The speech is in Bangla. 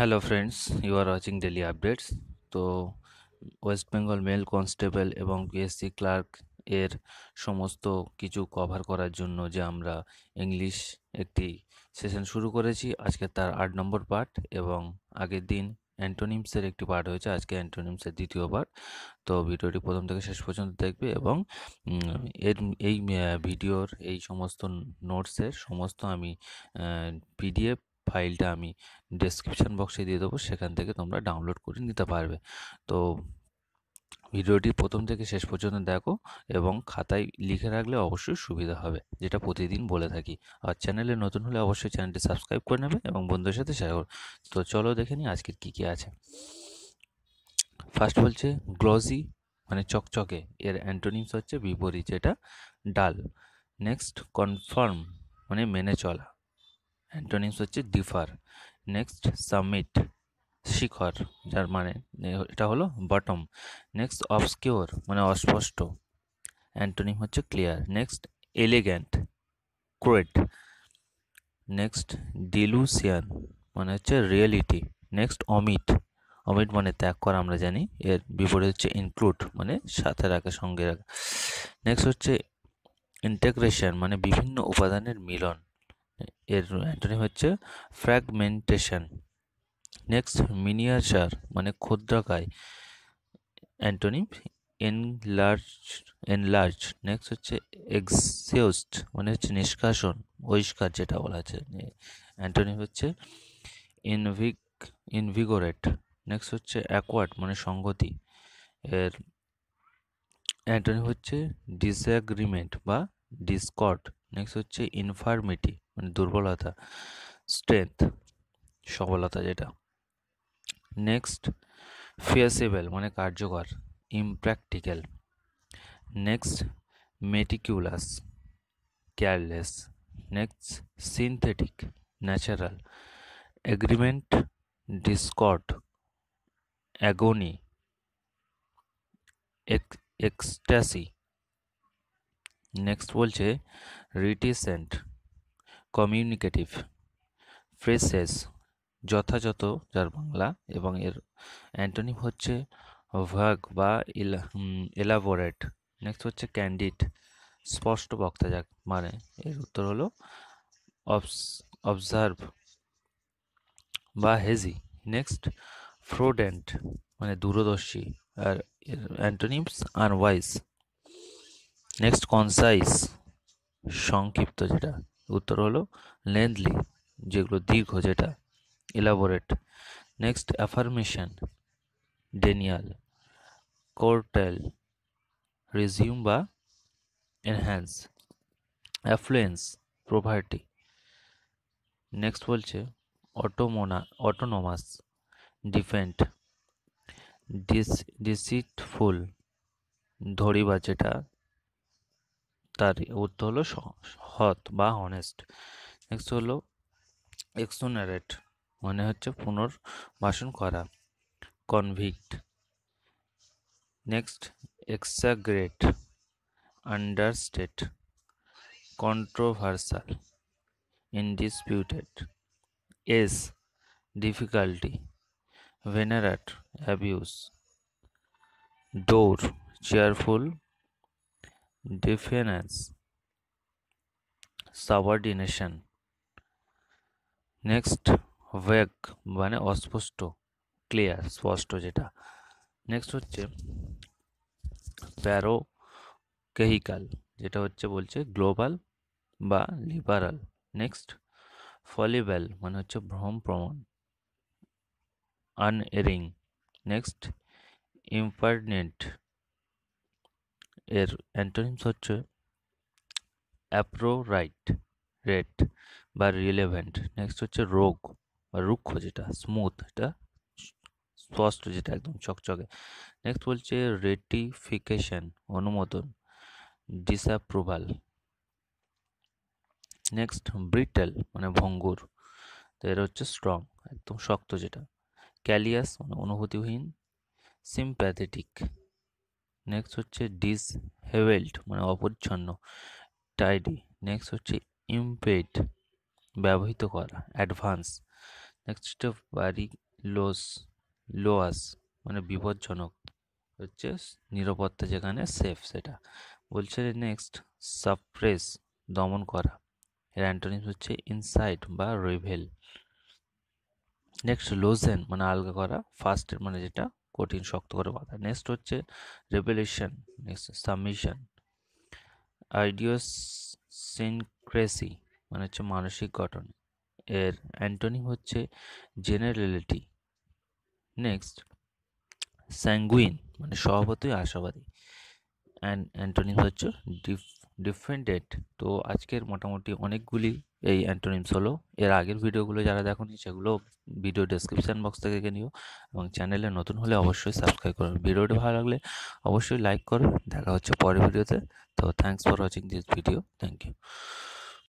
hello friends you are watching daily updates তো ওয়েস্ট বেঙ্গল মেল কনস্টেবল এবং বিএসসি ক্লার্ক এর সমস্ত কিছু কভার করার জন্য যে আমরা ইংলিশ একটি সেশন শুরু করেছি আজকে তার আট নম্বর পার্ট এবং আগের দিন অ্যান্টোনিমসের একটি পার্ট হয়েছে আজকে অ্যান্টোনিমসের দ্বিতীয় পার্ট তো ভিডিওটি প্রথম থেকে শেষ পর্যন্ত দেখবে এবং এর এই ভিডিওর এই সমস্ত নোটসের সমস্ত আমি পিডিএফ ফাইলটা আমি ডেসক্রিপশান বক্সে দিয়ে দেবো সেখান থেকে তোমরা ডাউনলোড করে নিতে পারবে তো ভিডিওটি প্রথম থেকে শেষ পর্যন্ত দেখো এবং খাতায় লিখে রাখলে অবশ্যই সুবিধা হবে যেটা প্রতিদিন বলে থাকি আর চ্যানেলে নতুন হলে অবশ্যই চ্যানেলটি সাবস্ক্রাইব করে নেবে এবং বন্ধুদের সাথে শেয়ার তো চলো দেখে নিই আজকের কী কী আছে ফার্স্ট বলছে গ্লজি মানে চকচকে এর অ্যান্টোনিমস হচ্ছে বিপরীত যেটা ডাল নেক্সট কনফার্ম মানে মেনে চলা অ্যান্টোনিমস হচ্ছে ডিফার নেক্সট সাবমিট শিখর যার মানে এটা হলো বটম নেক্সট অবসকিওর মানে অস্পষ্ট অ্যান্টোনিম হচ্ছে clear next elegant crude next delusion মানে হচ্ছে রিয়েলিটি নেক্সট অমিট অমিট মানে ত্যাগ করা আমরা জানি এর বিপরীত হচ্ছে ইনক্লুড মানে সাথে রাখা সঙ্গে রাখা নেক্সট হচ্ছে ইন্টেগ্রেশন মানে বিভিন্ন উপাদানের মিলন এর অ্যান্টনিম হচ্ছে ফ্র্যাগমেন্টেশন নেক্সট মিনিয়েচার মানে ক্ষুদ্রাকায় অ্যান্টোনিম এনলার্জ এনলার্জ নেক্সট হচ্ছে এক্সিওস্ট মানে হচ্ছে নিষ্কাশন বহিষ্কার যেটা বলা আছে অ্যান্টনিম হচ্ছে ইনভিক ইনভিগোরেট নেক্সট হচ্ছে অ্যাকোয়ার্ড মানে সংগতি এর অ্যান্টনিম হচ্ছে ডিসঅ্যাগ্রিমেন্ট বা ডিসকর্ড নেক্সট হচ্ছে ইনফার্মিটি মানে দুর্বলতা স্ট্রেংথ সবলতা যেটা নেক্সট ফিয়াসেবল মানে কার্যকর impractical next meticulous careless next synthetic natural agreement discord agony ecstasy next বলছে রিটিসেন্ট কমিউনিকেটিভ ফ্রেসেস যথাযথ যার বাংলা এবং এর অ্যান্টোনিম হচ্ছে ভাগ বা এলাবোরেট নেক্সট হচ্ছে ক্যান্ডিড স্পষ্ট বক্তা যাক মানে এর উত্তর হলো অবজার্ভ বা হেজি নেক্সট ফ্রোডেন্ট মানে দূরদর্শী আর এর অ্যান্টনিমস আনওয়াইজ নেক্সট কনসাইজ সংক্ষিপ্ত যেটা উত্তর হলো লেন্থলি যেগুলো দীর্ঘ যেটা elaborate next affirmation denial curtail resume বা এনহ্যান্স অ্যাফ্লুয়েন্স প্রভার্টি নেক্সট বলছে অটোমোনা অটোনোমাস ডিফেন্ট ডিস ডিসিটফুল ধরিবা যেটা তার উত্তর হলো সৎ বা হনেস্ট নেক্সট হলো এক্সোনারেট মানে হচ্ছে পুনর্বাসন করা convict next exaggerate understate controversial undisputed ease difficulty venerate abuse dour cheerful deference subordination next vague মানে অস্পষ্ট ক্লিয়ার স্পষ্ট যেটা নেক্সট হচ্ছে প্যারো কেহিকাল যেটা হচ্ছে বলছে গ্লোবাল বা লিবারাল নেক্সট ফলিবেল মানে হচ্ছে ভ্রম প্রমাণ আনএরিং নেক্সট ইম্পার্নেন্ট এর অ্যান্টোনিমস হচ্ছে অ্যাপ্রো রাইট রেট বা রিলেভেন্ট নেক্সট হচ্ছে রোগ বা রুক্ষ যেটা স্মুথ এটা স্পষ্ট যেটা একদম চকচকে নেক্সট বলছে রেটিফিকেশন অনুমোদন ডিসঅ্যাপ্রুভাল নেক্সট ব্রিটেল মানে ভঙ্গুর তো এর হচ্ছে স্ট্রং একদম শক্ত যেটা ক্যালিয়াস মানে অনুভূতিহীন সিম্প্যাথেটিক নেক্সট হচ্ছে ডিসহেভেলড মানে অপরিচ্ছন্ন টাইডি নেক্সট হচ্ছে ইমপেড ব্যবহৃত করা অ্যাডভান্স নেক্সট হচ্ছে বাড়ি লোস লোয়াস মানে বিপজ্জনক হচ্ছে নিরাপত্তা যেখানে সেফ সেটা বলছে নেক্সট সাপ্রেস দমন করা এর অ্যান্টোনিম হচ্ছে ইনসাইড বা রিভেল নেক্সট লোজেন মানে আলগা করা ফার্স্ট মানে যেটা কঠিন শক্ত করে বাঁধা নেক্সট হচ্ছে রেভেলেশন নেক্সট সাবমিশন আইডিওসিনক্রেসি মানে হচ্ছে মানসিক গঠন এর অ্যান্টনিম হচ্ছে জেনারেলিটি নেক্সট স্যাঙ্গুইন মানে স্বভাবতই আশাবাদী অ্যান্ড অ্যান্টনিম হচ্ছে ডিফেন্ডেড তো আজকের মোটামুটি অনেকগুলি এই অ্যান্টোনিমস হলো এর আগের ভিডিওগুলো যারা দেখনি সেগুলো ভিডিও ডেসক্রিপশান বক্স থেকে দেখে নিও এবং চ্যানেলে নতুন হলে অবশ্যই সাবস্ক্রাইব করবেন ভিডিওটি ভালো লাগলে অবশ্যই লাইক করো দেখা হচ্ছে পরের ভিডিওতে তো thanks for watching this video thank you